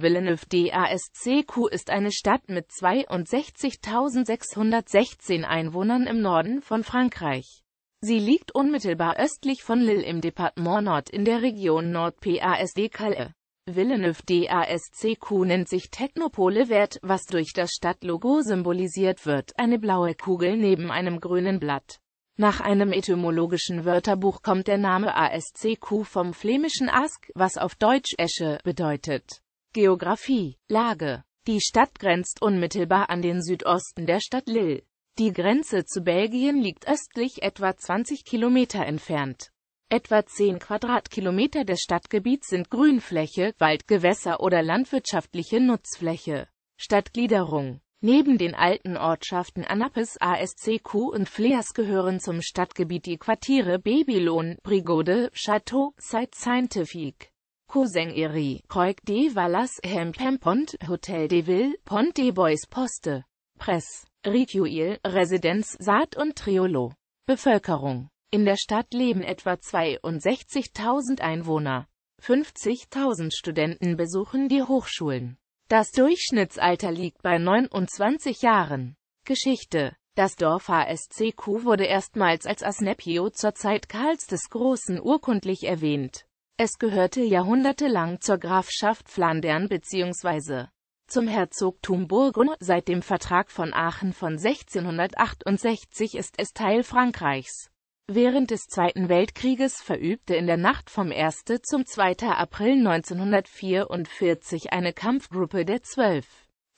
Villeneuve d'Ascq ist eine Stadt mit 62.616 Einwohnern im Norden von Frankreich. Sie liegt unmittelbar östlich von Lille im Departement Nord in der Region Nord-Pas-de-Calais. Villeneuve d'Ascq nennt sich Technopole Wert, was durch das Stadtlogo symbolisiert wird, eine blaue Kugel neben einem grünen Blatt. Nach einem etymologischen Wörterbuch kommt der Name ASCQ vom flämischen Ask, was auf Deutsch Esche bedeutet. Geografie, Lage. Die Stadt grenzt unmittelbar an den Südosten der Stadt Lille. Die Grenze zu Belgien liegt östlich etwa 20 Kilometer entfernt. Etwa 10 Quadratkilometer des Stadtgebiets sind Grünfläche, Waldgewässer oder landwirtschaftliche Nutzfläche. Stadtgliederung Neben den alten Ortschaften Anapes, ASCQ und Flers gehören zum Stadtgebiet die Quartiere Babylon, Brigode, Château, Site Scientifique, cousin Eri, Coic de Vallas, Hempempont, Hotel de Ville, Pont de Bois Poste, Press, Ricuil, Residenz Saat und Triolo. Bevölkerung. In der Stadt leben etwa 62.000 Einwohner. 50.000 Studenten besuchen die Hochschulen. Das Durchschnittsalter liegt bei 29 Jahren. Geschichte Das Dorf HSCQ wurde erstmals als Asnepio zur Zeit Karls des Großen urkundlich erwähnt. Es gehörte jahrhundertelang zur Grafschaft Flandern bzw. zum Herzogtum Burgund. Seit dem Vertrag von Aachen von 1668 ist es Teil Frankreichs. Während des Zweiten Weltkrieges verübte in der Nacht vom 1. zum 2. April 1944 eine Kampfgruppe der 12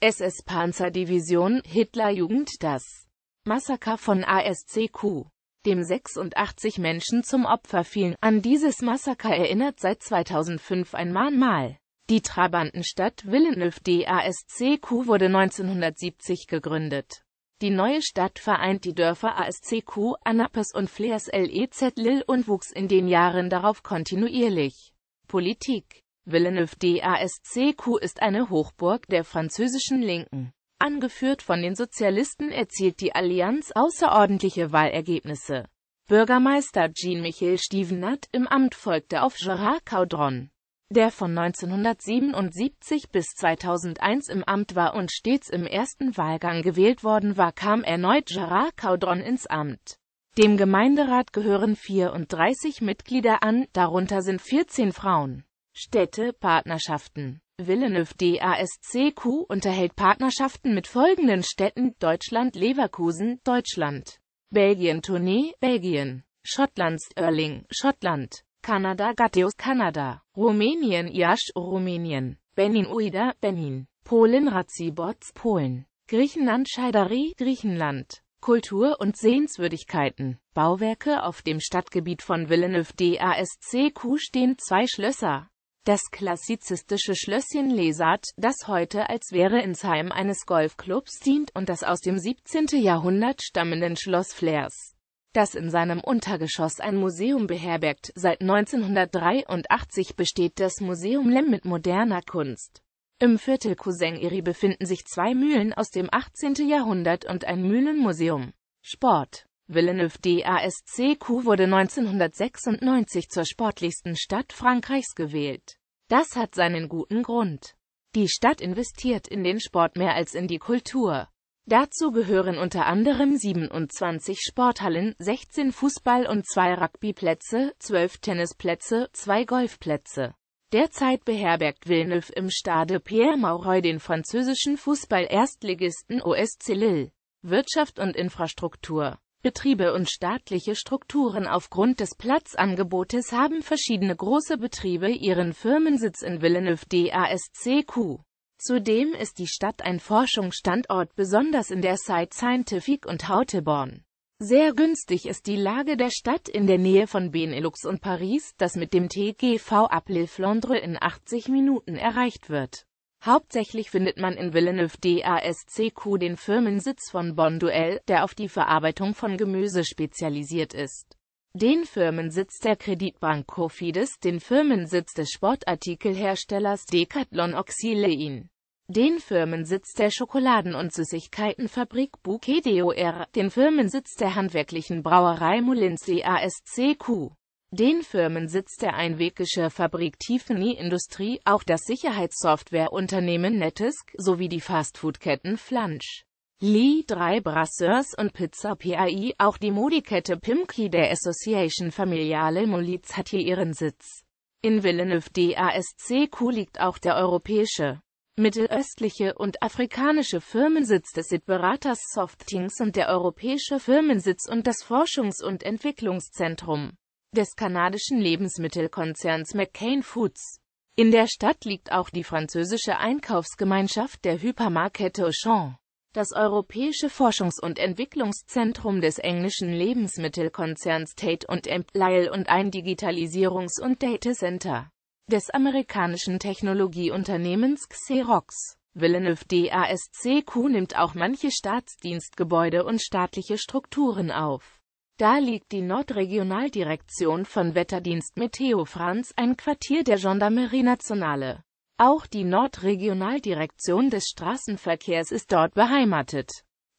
SS-Panzerdivision Hitlerjugend das Massaker von ASCQ dem 86 Menschen zum Opfer fielen. An dieses Massaker erinnert seit 2005 ein Mahnmal. Die Trabantenstadt Villeneuve-d'ASCQ wurde 1970 gegründet. Die neue Stadt vereint die Dörfer ASCQ, Annapes und Flers LEZ Lille und wuchs in den Jahren darauf kontinuierlich. Politik Villeneuve-d'ASCQ ist eine Hochburg der französischen Linken. Angeführt von den Sozialisten erzielt die Allianz außerordentliche Wahlergebnisse. Bürgermeister Jean-Michel Stievenat im Amt folgte auf Gerard Caudron, der von 1977 bis 2001 im Amt war und stets im ersten Wahlgang gewählt worden war, kam erneut Gerard Caudron ins Amt. Dem Gemeinderat gehören 34 Mitglieder an, darunter sind 14 Frauen. Städte, Partnerschaften Villeneuve DASCQ unterhält Partnerschaften mit folgenden Städten Deutschland Leverkusen, Deutschland, Belgien Tournee, Belgien, Schottland Stirling, Schottland, Kanada Gateus, Kanada, Rumänien Iasch, Rumänien, Benin Uida, Benin, Polen Razibots, Polen, Griechenland Scheidari, Griechenland, Kultur und Sehenswürdigkeiten. Bauwerke auf dem Stadtgebiet von Villeneuve DASCQ stehen zwei Schlösser, das klassizistische Schlösschen Lesart, das heute als wäre ins Heim eines Golfclubs dient und das aus dem 17. Jahrhundert stammenden Schloss Flers, das in seinem Untergeschoss ein Museum beherbergt. Seit 1983 besteht das Museum Lem mit moderner Kunst. Im Viertel Cousin Iri befinden sich zwei Mühlen aus dem 18. Jahrhundert und ein Mühlenmuseum. Sport Villeneuve d'Ascq wurde 1996 zur sportlichsten Stadt Frankreichs gewählt. Das hat seinen guten Grund. Die Stadt investiert in den Sport mehr als in die Kultur. Dazu gehören unter anderem 27 Sporthallen, 16 Fußball- und 2 Rugbyplätze, 12 Tennisplätze, 2 Golfplätze. Derzeit beherbergt Villeneuve im Stade Pierre Mauroy den französischen Fußball-Erstligisten OSC Lille. Wirtschaft und Infrastruktur Betriebe und staatliche Strukturen Aufgrund des Platzangebotes haben verschiedene große Betriebe ihren Firmensitz in Villeneuve-d'Ascq. Zudem ist die Stadt ein Forschungsstandort, besonders in der Site Scientific und Hauteborn. Sehr günstig ist die Lage der Stadt in der Nähe von Benelux und Paris, das mit dem TGV Flandre in 80 Minuten erreicht wird. Hauptsächlich findet man in Villeneuve-d'Ascq den Firmensitz von Bonduelle, der auf die Verarbeitung von Gemüse spezialisiert ist. Den Firmensitz der Kreditbank Cofidis, den Firmensitz des Sportartikelherstellers Decathlon Oxylein, den Firmensitz der Schokoladen- und Süßigkeitenfabrik Bouquet d'Or, den Firmensitz der handwerklichen Brauerei Moulins d'Ascq den Firmensitz der einwegische Fabrik Tiffany Industrie, auch das Sicherheitssoftwareunternehmen Netisk sowie die Fastfoodketten ketten Flunch. Lee 3 Brasseurs und Pizza PAI, auch die Modikette Pimki der Association Familiale Moliz hat hier ihren Sitz. In Villeneuve DASCQ liegt auch der europäische, mittelöstliche und afrikanische Firmensitz des Beraters Softings und der europäische Firmensitz und das Forschungs- und Entwicklungszentrum des kanadischen Lebensmittelkonzerns McCain Foods. In der Stadt liegt auch die französische Einkaufsgemeinschaft der Hypermarkete Auchan. Das Europäische Forschungs- und Entwicklungszentrum des englischen Lebensmittelkonzerns Tate Emp Lyle und ein Digitalisierungs- und Data Center des amerikanischen Technologieunternehmens Xerox. Villeneuve DASCQ nimmt auch manche Staatsdienstgebäude und staatliche Strukturen auf da liegt die Nordregionaldirektion von Wetterdienst Meteo Franz ein Quartier der Gendarmerie Nationale. Auch die Nordregionaldirektion des Straßenverkehrs ist dort beheimatet.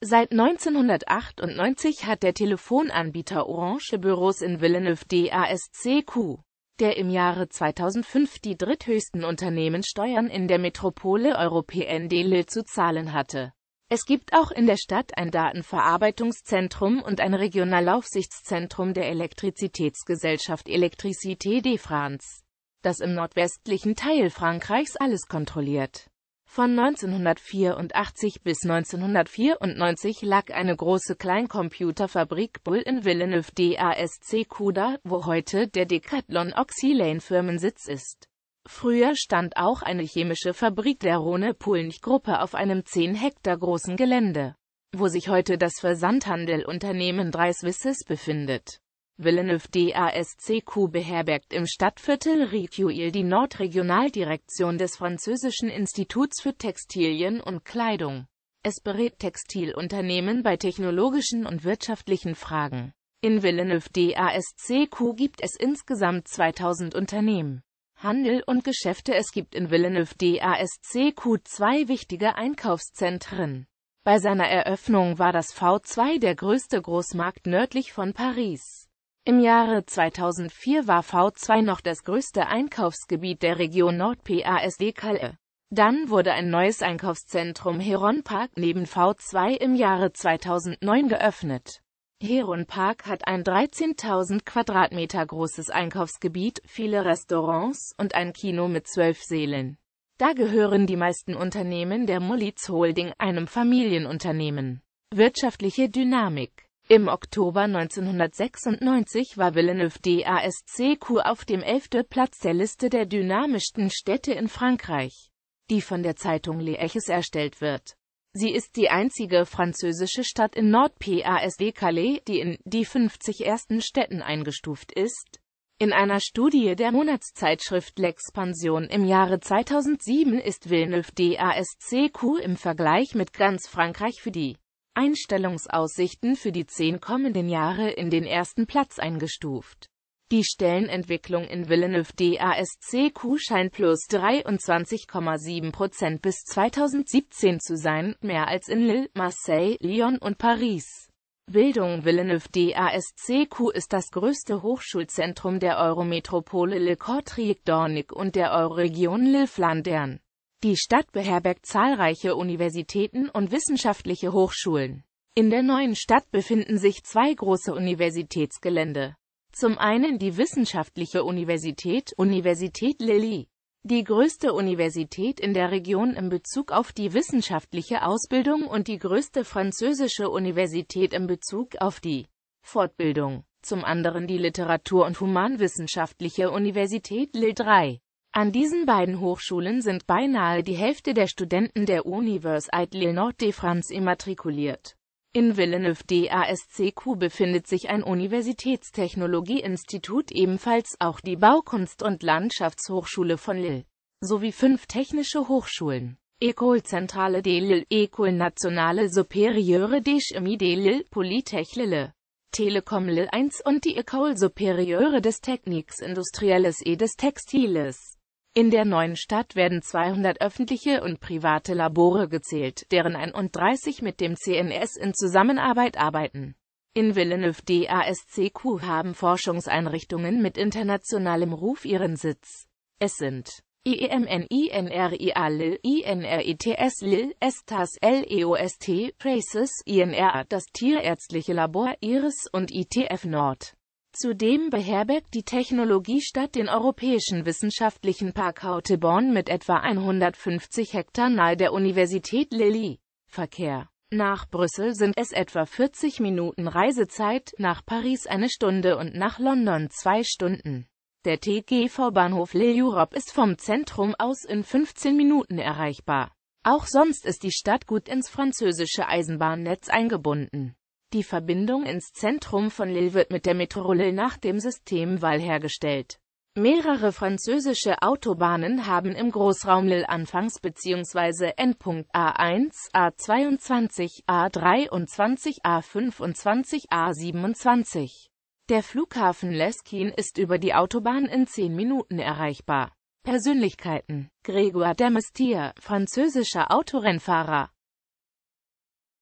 Seit 1998 hat der Telefonanbieter Orange Büros in Villeneuve d'Ascq, der im Jahre 2005 die dritthöchsten Unternehmenssteuern in der Metropole Européenne de Lille zu zahlen hatte. Es gibt auch in der Stadt ein Datenverarbeitungszentrum und ein Regionalaufsichtszentrum der Elektrizitätsgesellschaft Electricité de France, das im nordwestlichen Teil Frankreichs alles kontrolliert. Von 1984 bis 1994 lag eine große Kleincomputerfabrik Bull in Villeneuve d'Asc Cuda, wo heute der Decathlon Oxylane Firmensitz ist. Früher stand auch eine chemische Fabrik der Rhone-Pulnich-Gruppe auf einem 10 Hektar großen Gelände, wo sich heute das Versandhandelunternehmen Dreiswisses befindet. Villeneuve DASCQ beherbergt im Stadtviertel Riqueil die Nordregionaldirektion des französischen Instituts für Textilien und Kleidung. Es berät Textilunternehmen bei technologischen und wirtschaftlichen Fragen. In Villeneuve DASCQ gibt es insgesamt 2000 Unternehmen. Handel und Geschäfte. Es gibt in Villeneuve DASCQ zwei wichtige Einkaufszentren. Bei seiner Eröffnung war das V2 der größte Großmarkt nördlich von Paris. Im Jahre 2004 war V2 noch das größte Einkaufsgebiet der Region Nord-PASD-Calais. Dann wurde ein neues Einkaufszentrum Heron Park neben V2 im Jahre 2009 geöffnet. Heron Park hat ein 13.000 Quadratmeter großes Einkaufsgebiet, viele Restaurants und ein Kino mit zwölf Seelen. Da gehören die meisten Unternehmen der Mullitz Holding, einem Familienunternehmen. Wirtschaftliche Dynamik Im Oktober 1996 war Villeneuve DASCQ auf dem 11. Platz der Liste der dynamischsten Städte in Frankreich, die von der Zeitung Le Eches erstellt wird. Sie ist die einzige französische Stadt in Nord-PASD-Calais, die in die 50 ersten Städten eingestuft ist. In einer Studie der Monatszeitschrift L'Expansion im Jahre 2007 ist Villeneuve-d'Ascq im Vergleich mit ganz Frankreich für die Einstellungsaussichten für die zehn kommenden Jahre in den ersten Platz eingestuft. Die Stellenentwicklung in Villeneuve DASCQ scheint plus 23,7% bis 2017 zu sein, mehr als in Lille, Marseille, Lyon und Paris. Bildung Villeneuve DASCQ ist das größte Hochschulzentrum der Eurometropole Le Cortriec-Dornic und der Euroregion Lille-Flandern. Die Stadt beherbergt zahlreiche Universitäten und wissenschaftliche Hochschulen. In der neuen Stadt befinden sich zwei große Universitätsgelände. Zum einen die Wissenschaftliche Universität, Universität Lilly. Die größte Universität in der Region in Bezug auf die wissenschaftliche Ausbildung und die größte französische Universität in Bezug auf die Fortbildung. Zum anderen die Literatur- und Humanwissenschaftliche Universität Lille 3. An diesen beiden Hochschulen sind beinahe die Hälfte der Studenten der Université Lille Nord de France immatrikuliert. In Villeneuve-d'Ascq befindet sich ein Universitätstechnologieinstitut ebenfalls auch die Baukunst- und Landschaftshochschule von Lille, sowie fünf technische Hochschulen. École Centrale de Lille, École Nationale Supérieure des Chemie de Lille, Polytech Lille, Telekom Lille 1 und die École Supérieure des Techniques Industrielles et des Textiles. In der neuen Stadt werden 200 öffentliche und private Labore gezählt, deren 31 mit dem CNS in Zusammenarbeit arbeiten. In Villeneuve-d'Ascq haben Forschungseinrichtungen mit internationalem Ruf ihren Sitz. Es sind IEMNINRIA LIL, INRETS LIL, ESTAS LEOST, PRACES, INRA, das Tierärztliche Labor IRIS und ITF Nord. Zudem beherbergt die Technologiestadt den Europäischen Wissenschaftlichen Park Hauteborn mit etwa 150 Hektar nahe der Universität Lilly. Verkehr nach Brüssel sind es etwa 40 Minuten Reisezeit, nach Paris eine Stunde und nach London zwei Stunden. Der TGV-Bahnhof Lille Europe ist vom Zentrum aus in 15 Minuten erreichbar. Auch sonst ist die Stadt gut ins französische Eisenbahnnetz eingebunden. Die Verbindung ins Zentrum von Lille wird mit der Metrolille nach dem System Val hergestellt. Mehrere französische Autobahnen haben im Großraum Lille anfangs bzw. Endpunkt A1, A22, A23, A25, A27. Der Flughafen Leskin ist über die Autobahn in 10 Minuten erreichbar. Persönlichkeiten Grégoire Demestier, französischer Autorennfahrer